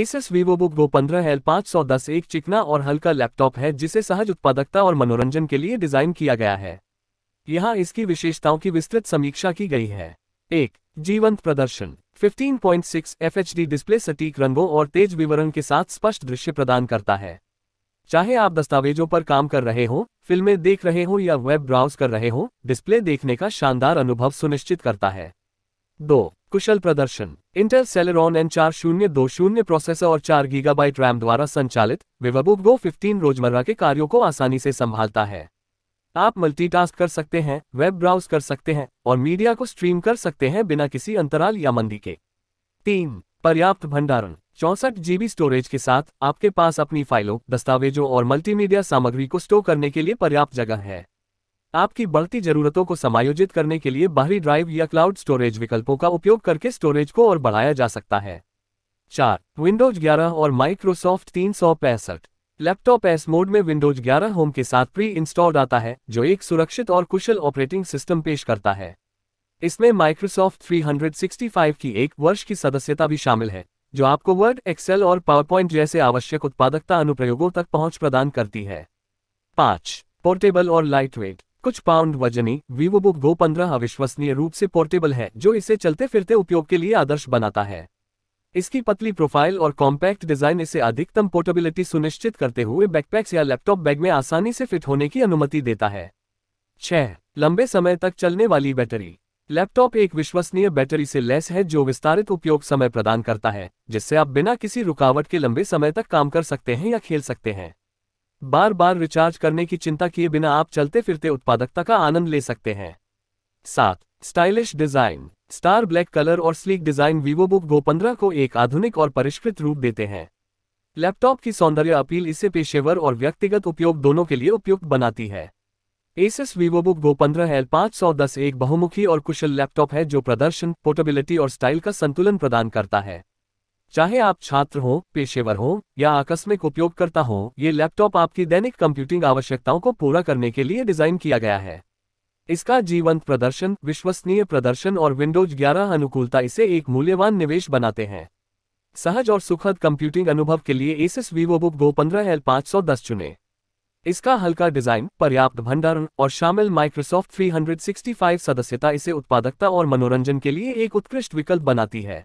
SS book Go पंद्रह L पाँच सौ दस एक चिकना और हल्का लैपटॉप है जिसे सहज उत्पादकता और मनोरंजन के लिए डिजाइन किया गया है यहाँ इसकी विशेषताओं की विस्तृत समीक्षा की गई है एक जीवंत प्रदर्शन 15.6 पॉइंट डिस्प्ले सटीक रंगों और तेज विवरण के साथ स्पष्ट दृश्य प्रदान करता है चाहे आप दस्तावेजों पर काम कर रहे हो फिल्में देख रहे हो या वेब ब्राउज कर रहे हो डिस्प्ले देखने का शानदार अनुभव सुनिश्चित करता है दो कुशल प्रदर्शन इंटेल सेलेरॉन एन चार शून्य दो शून्य प्रोसेसर और चार गीगाबाइट रैम द्वारा संचालित विवबुक गो फिफ्टीन रोजमर्रा के कार्यों को आसानी से संभालता है आप मल्टीटास्क कर सकते हैं वेब ब्राउज कर सकते हैं और मीडिया को स्ट्रीम कर सकते हैं बिना किसी अंतराल या मंदी के तीन पर्याप्त भंडारण चौंसठ जीबी स्टोरेज के साथ आपके पास अपनी फाइलों दस्तावेजों और मल्टीमीडिया सामग्री को स्टोर करने के लिए पर्याप्त जगह है आपकी बढ़ती जरूरतों को समायोजित करने के लिए बाहरी ड्राइव या क्लाउड स्टोरेज विकल्पों का उपयोग करके स्टोरेज को और बढ़ाया जा सकता है चार विंडोज 11 और माइक्रोसॉफ्ट तीन लैपटॉप एस मोड में विंडोज 11 होम के साथ प्री इंस्टॉल्ड आता है जो एक सुरक्षित और कुशल ऑपरेटिंग सिस्टम पेश करता है इसमें माइक्रोसॉफ्ट 365 की एक वर्ष की सदस्यता भी शामिल है जो आपको वर्ड एक्सेल और पावरपॉइंट जैसे आवश्यक उत्पादकता अनुप्रयोगों तक पहुंच प्रदान करती है पाँच पोर्टेबल और लाइटवेट कुछ पाउंड वजनी बुक गो पंद्रह अविश्वसनीय रूप से पोर्टेबल है जो इसे चलते फिरते उपयोग के लिए आदर्श बनाता है इसकी पतली प्रोफाइल और कॉम्पैक्ट डिजाइन इसे अधिकतम पोर्टेबिलिटी सुनिश्चित करते हुए बैकपैक्स या लैपटॉप बैग में आसानी से फिट होने की अनुमति देता है छह लंबे समय तक चलने वाली बैटरी लैपटॉप एक विश्वसनीय बैटरी से लैस है जो विस्तारित उपयोग समय प्रदान करता है जिससे आप बिना किसी रुकावट के लंबे समय तक काम कर सकते हैं या खेल सकते हैं बार बार रिचार्ज करने की चिंता किए बिना आप चलते फिरते उत्पादकता का आनंद ले सकते हैं सात stylish design star black colour और स्लीक डिजाइन बुक गो पंद्रह को एक आधुनिक और परिष्कृत रूप देते हैं लैपटॉप की सौंदर्य अपील इसे पेशेवर और व्यक्तिगत उपयोग दोनों के लिए उपयुक्त बनाती है एसएस वीवोबुक गो पंद्रह एल पांच सौ दस एक बहुमुखी और कुशल लैपटॉप है जो प्रदर्शन पोर्टेबिलिटी और स्टाइल का संतुलन प्रदान करता है चाहे आप छात्र हो पेशेवर हो या आकस्मिक उपयोगकर्ता हो ये लैपटॉप आपकी दैनिक कंप्यूटिंग आवश्यकताओं को पूरा करने के लिए डिजाइन किया गया है इसका जीवंत प्रदर्शन विश्वसनीय प्रदर्शन और विंडोज 11 अनुकूलता इसे एक मूल्यवान निवेश बनाते हैं सहज और सुखद कंप्यूटिंग अनुभव के लिए एसिस बुक गो पंद्रह एल पाँच सौ दस चुने इसका हल्का डिजाइन पर्याप्त भंडारण और शामिल माइक्रोसॉफ्ट 365 सदस्यता इसे उत्पादकता और मनोरंजन के लिए एक उत्कृष्ट विकल्प बनाती है